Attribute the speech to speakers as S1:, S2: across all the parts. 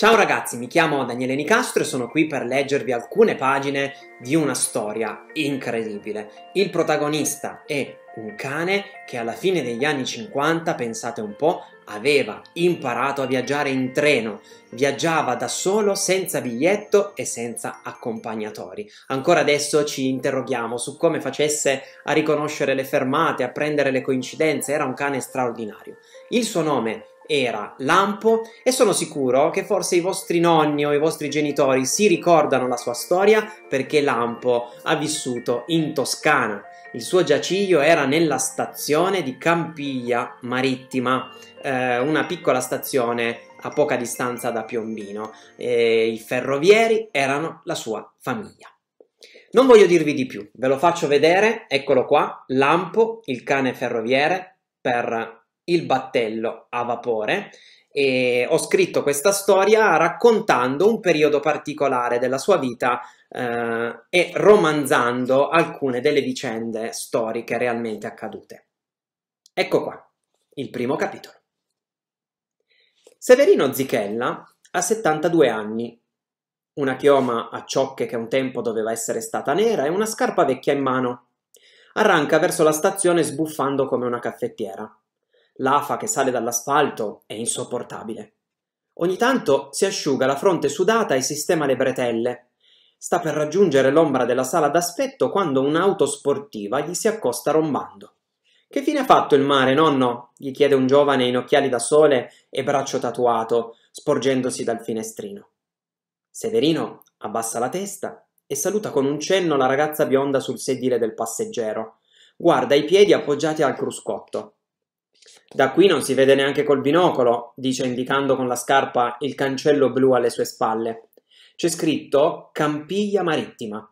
S1: Ciao ragazzi, mi chiamo Daniele Nicastro e sono qui per leggervi alcune pagine di una storia incredibile. Il protagonista è un cane che alla fine degli anni 50, pensate un po', aveva imparato a viaggiare in treno, viaggiava da solo senza biglietto e senza accompagnatori. Ancora adesso ci interroghiamo su come facesse a riconoscere le fermate, a prendere le coincidenze, era un cane straordinario. Il suo nome era lampo e sono sicuro che forse i vostri nonni o i vostri genitori si ricordano la sua storia perché lampo ha vissuto in Toscana. Il suo giaciglio era nella stazione di Campiglia Marittima, eh, una piccola stazione a poca distanza da Piombino, e i ferrovieri erano la sua famiglia. Non voglio dirvi di più, ve lo faccio vedere, eccolo qua, Lampo, il cane ferroviere, per il battello a vapore e ho scritto questa storia raccontando un periodo particolare della sua vita eh, e romanzando alcune delle vicende storiche realmente accadute. Ecco qua, il primo capitolo. Severino Zichella ha 72 anni, una chioma a ciocche che un tempo doveva essere stata nera e una scarpa vecchia in mano. Arranca verso la stazione sbuffando come una caffettiera l'afa che sale dall'asfalto è insopportabile. Ogni tanto si asciuga la fronte sudata e sistema le bretelle. Sta per raggiungere l'ombra della sala d'aspetto quando un'auto sportiva gli si accosta rombando. Che fine ha fatto il mare, nonno? gli chiede un giovane in occhiali da sole e braccio tatuato, sporgendosi dal finestrino. Severino abbassa la testa e saluta con un cenno la ragazza bionda sul sedile del passeggero. Guarda i piedi appoggiati al cruscotto. Da qui non si vede neanche col binocolo, dice indicando con la scarpa il cancello blu alle sue spalle. C'è scritto Campiglia Marittima.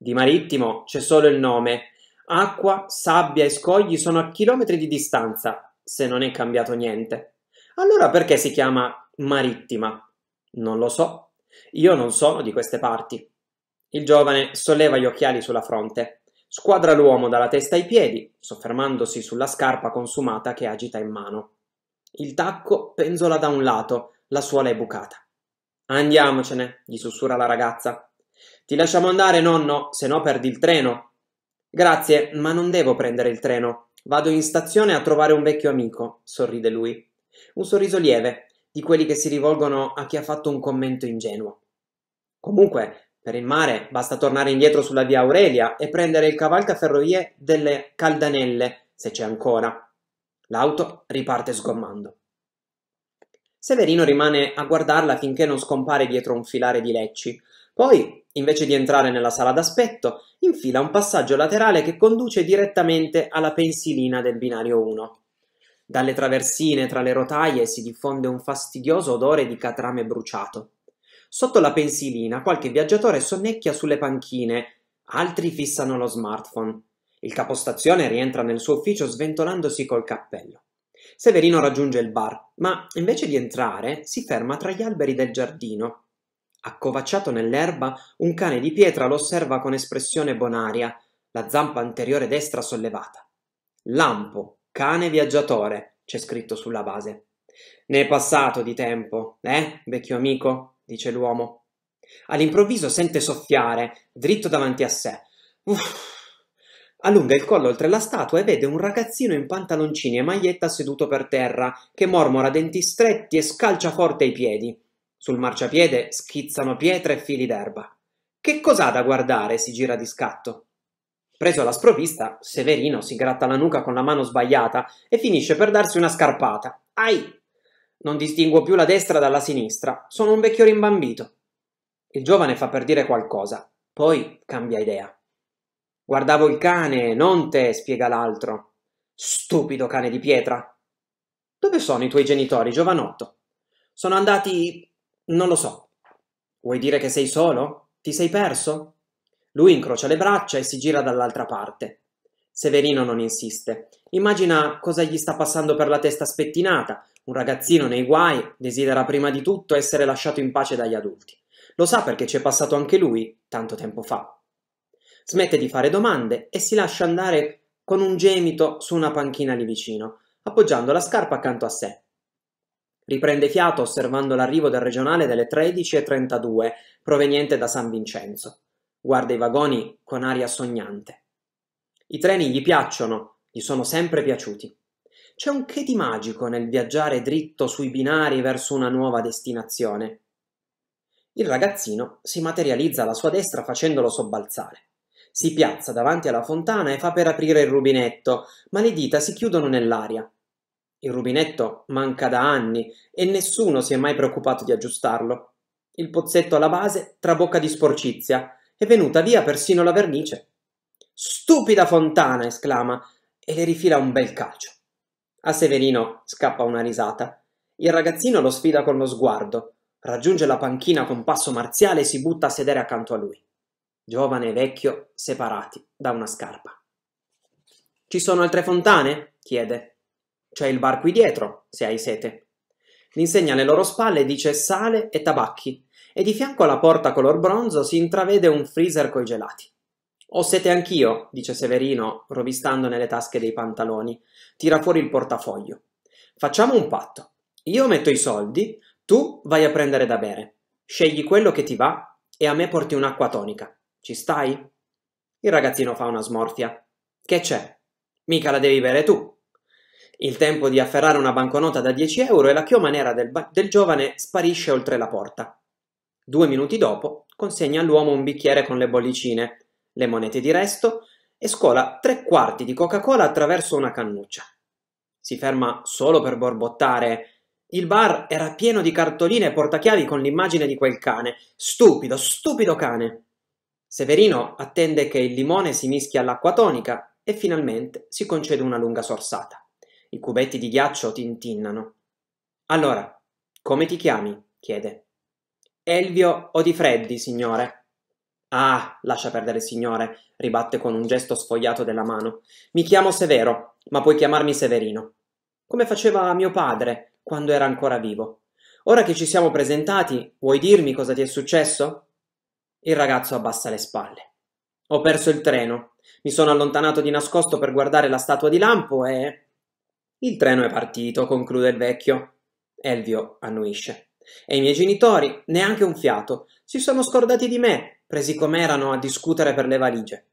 S1: Di marittimo c'è solo il nome. Acqua, sabbia e scogli sono a chilometri di distanza, se non è cambiato niente. Allora perché si chiama marittima? Non lo so. Io non sono di queste parti. Il giovane solleva gli occhiali sulla fronte. Squadra l'uomo dalla testa ai piedi, soffermandosi sulla scarpa consumata che agita in mano. Il tacco penzola da un lato, la suola è bucata. Andiamocene, gli sussurra la ragazza. Ti lasciamo andare, nonno, se no perdi il treno. Grazie, ma non devo prendere il treno. Vado in stazione a trovare un vecchio amico, sorride lui. Un sorriso lieve, di quelli che si rivolgono a chi ha fatto un commento ingenuo. Comunque, per il mare basta tornare indietro sulla via Aurelia e prendere il cavalcaferrovie delle Caldanelle, se c'è ancora. L'auto riparte sgommando. Severino rimane a guardarla finché non scompare dietro un filare di lecci. Poi, invece di entrare nella sala d'aspetto, infila un passaggio laterale che conduce direttamente alla pensilina del binario 1. Dalle traversine tra le rotaie si diffonde un fastidioso odore di catrame bruciato. Sotto la pensilina qualche viaggiatore sonnecchia sulle panchine, altri fissano lo smartphone. Il capostazione rientra nel suo ufficio sventolandosi col cappello. Severino raggiunge il bar, ma invece di entrare si ferma tra gli alberi del giardino. Accovacciato nell'erba, un cane di pietra lo osserva con espressione bonaria, la zampa anteriore destra sollevata. Lampo, cane viaggiatore, c'è scritto sulla base. Ne è passato di tempo, eh, vecchio amico? dice l'uomo. All'improvviso sente soffiare, dritto davanti a sé. Uff. Allunga il collo oltre la statua e vede un ragazzino in pantaloncini e maglietta seduto per terra, che mormora denti stretti e scalcia forte i piedi. Sul marciapiede schizzano pietre e fili d'erba. Che cos'ha da guardare? si gira di scatto. Preso alla sprovvista, Severino si gratta la nuca con la mano sbagliata e finisce per darsi una scarpata. Ai! Non distingo più la destra dalla sinistra, sono un vecchio rimbambito. Il giovane fa per dire qualcosa, poi cambia idea. Guardavo il cane, non te, spiega l'altro. Stupido cane di pietra. Dove sono i tuoi genitori, giovanotto? Sono andati... non lo so. Vuoi dire che sei solo? Ti sei perso? Lui incrocia le braccia e si gira dall'altra parte. Severino non insiste. Immagina cosa gli sta passando per la testa spettinata, un ragazzino nei guai desidera prima di tutto essere lasciato in pace dagli adulti. Lo sa perché ci è passato anche lui tanto tempo fa. Smette di fare domande e si lascia andare con un gemito su una panchina lì vicino, appoggiando la scarpa accanto a sé. Riprende fiato osservando l'arrivo del regionale delle 13.32, proveniente da San Vincenzo. Guarda i vagoni con aria sognante. I treni gli piacciono, gli sono sempre piaciuti. C'è un che di magico nel viaggiare dritto sui binari verso una nuova destinazione. Il ragazzino si materializza alla sua destra facendolo sobbalzare. Si piazza davanti alla fontana e fa per aprire il rubinetto, ma le dita si chiudono nell'aria. Il rubinetto manca da anni e nessuno si è mai preoccupato di aggiustarlo. Il pozzetto alla base trabocca di sporcizia, è venuta via persino la vernice. Stupida fontana! esclama e le rifila un bel calcio. A Severino scappa una risata. Il ragazzino lo sfida con lo sguardo, raggiunge la panchina con passo marziale e si butta a sedere accanto a lui. Giovane e vecchio separati da una scarpa. Ci sono altre fontane? chiede. C'è il bar qui dietro, se hai sete. L'insegna alle loro spalle dice sale e tabacchi, e di fianco alla porta color bronzo si intravede un freezer coi gelati. Ho sete anch'io, dice Severino, rovistando nelle tasche dei pantaloni. Tira fuori il portafoglio. Facciamo un patto. Io metto i soldi, tu vai a prendere da bere. Scegli quello che ti va e a me porti un'acqua tonica. Ci stai? Il ragazzino fa una smorfia. Che c'è? Mica la devi bere tu. Il tempo di afferrare una banconota da 10 euro e la chioma nera del, del giovane sparisce oltre la porta. Due minuti dopo consegna all'uomo un bicchiere con le bollicine le monete di resto e scola tre quarti di Coca-Cola attraverso una cannuccia. Si ferma solo per borbottare. Il bar era pieno di cartoline e portachiavi con l'immagine di quel cane. Stupido, stupido cane. Severino attende che il limone si mischia all'acqua tonica e finalmente si concede una lunga sorsata. I cubetti di ghiaccio tintinnano. Allora, come ti chiami? chiede. Elvio o di Freddi, signore? Ah, lascia perdere, signore, ribatte con un gesto sfogliato della mano. Mi chiamo Severo, ma puoi chiamarmi Severino. Come faceva mio padre quando era ancora vivo. Ora che ci siamo presentati, vuoi dirmi cosa ti è successo? Il ragazzo abbassa le spalle. Ho perso il treno. Mi sono allontanato di nascosto per guardare la statua di Lampo e. Il treno è partito, conclude il vecchio. Elvio annuisce. E i miei genitori, neanche un fiato, si sono scordati di me presi com'erano a discutere per le valigie.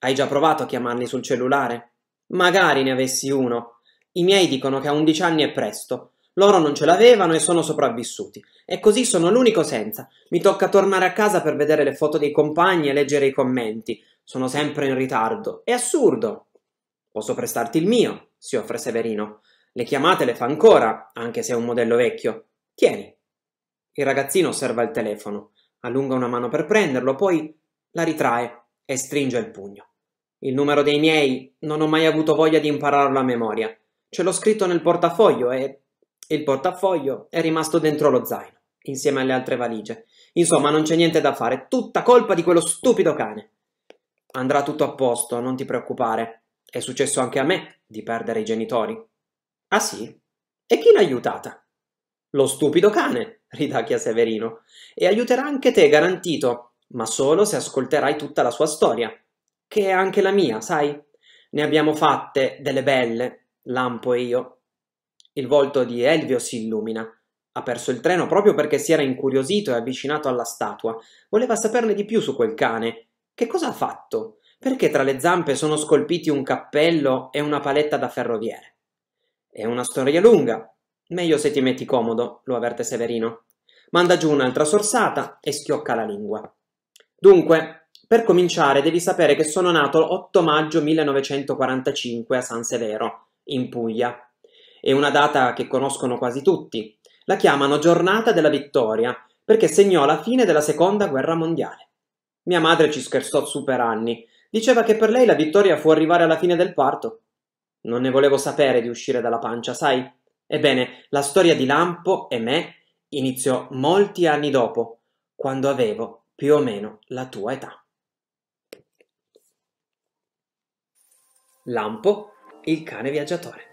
S1: Hai già provato a chiamarli sul cellulare? Magari ne avessi uno. I miei dicono che a undici anni è presto. Loro non ce l'avevano e sono sopravvissuti. E così sono l'unico senza. Mi tocca tornare a casa per vedere le foto dei compagni e leggere i commenti. Sono sempre in ritardo. È assurdo. Posso prestarti il mio, si offre Severino. Le chiamate le fa ancora, anche se è un modello vecchio. Tieni. Il ragazzino osserva il telefono allunga una mano per prenderlo, poi la ritrae e stringe il pugno. Il numero dei miei non ho mai avuto voglia di impararlo a memoria. Ce l'ho scritto nel portafoglio e il portafoglio è rimasto dentro lo zaino, insieme alle altre valigie. Insomma, non c'è niente da fare, tutta colpa di quello stupido cane. Andrà tutto a posto, non ti preoccupare. È successo anche a me di perdere i genitori. Ah sì? E chi l'ha aiutata? Lo stupido cane, ridacchia Severino, e aiuterà anche te, garantito, ma solo se ascolterai tutta la sua storia, che è anche la mia, sai? Ne abbiamo fatte delle belle, Lampo e io. Il volto di Elvio si illumina. Ha perso il treno proprio perché si era incuriosito e avvicinato alla statua. Voleva saperne di più su quel cane. Che cosa ha fatto? Perché tra le zampe sono scolpiti un cappello e una paletta da ferroviere? È una storia lunga, Meglio se ti metti comodo, lo avverte Severino. Manda giù un'altra sorsata e schiocca la lingua. Dunque, per cominciare devi sapere che sono nato l'8 maggio 1945 a San Severo, in Puglia. È una data che conoscono quasi tutti. La chiamano giornata della vittoria perché segnò la fine della seconda guerra mondiale. Mia madre ci scherzò su per anni. Diceva che per lei la vittoria fu arrivare alla fine del parto. Non ne volevo sapere di uscire dalla pancia, sai? Ebbene, la storia di Lampo e me iniziò molti anni dopo, quando avevo più o meno la tua età. Lampo, il cane viaggiatore.